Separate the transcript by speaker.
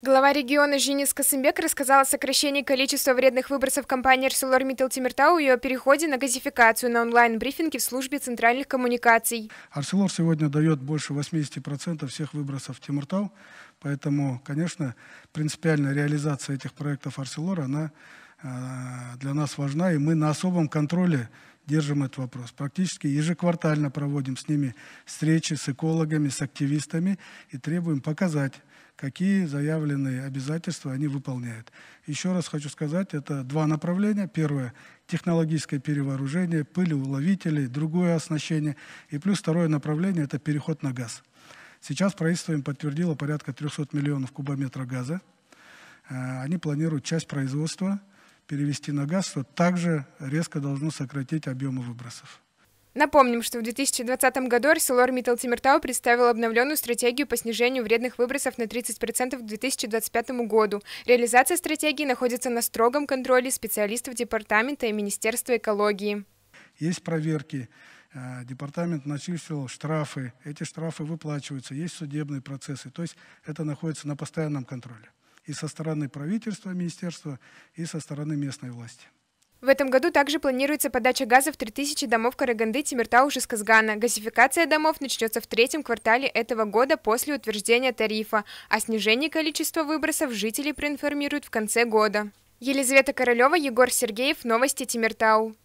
Speaker 1: Глава региона Жинис Косымбек рассказал о сокращении количества вредных выбросов компании ArcelorMittal Тимиртау и о переходе на газификацию на онлайн-брифинге в службе центральных коммуникаций.
Speaker 2: Арселор сегодня дает больше 80% всех выбросов Тимиртау, поэтому, конечно, принципиальная реализация этих проектов Арселора, она э, для нас важна, и мы на особом контроле держим этот вопрос. Практически ежеквартально проводим с ними встречи, с экологами, с активистами и требуем показать какие заявленные обязательства они выполняют. Еще раз хочу сказать, это два направления. Первое – технологическое перевооружение, пылеуловители, другое оснащение. И плюс второе направление – это переход на газ. Сейчас правительство им подтвердило порядка 300 миллионов кубометров газа. Э, они планируют часть производства перевести на газ, что также резко должно сократить объемы выбросов.
Speaker 1: Напомним, что в 2020 году ArcelorMittal Тимиртау представил обновленную стратегию по снижению вредных выбросов на 30% к 2025 году. Реализация стратегии находится на строгом контроле специалистов департамента и Министерства экологии.
Speaker 2: Есть проверки, э, департамент начислил штрафы, эти штрафы выплачиваются, есть судебные процессы, то есть это находится на постоянном контроле и со стороны правительства, министерства, и со стороны местной власти.
Speaker 1: В этом году также планируется подача газа в 3000 домов Караганды, Тимиртау, Шисказгана. Газификация домов начнется в третьем квартале этого года после утверждения тарифа, а снижение количества выбросов жителей проинформируют в конце года. Елизавета Королева, Егор Сергеев, Новости Тимиртау.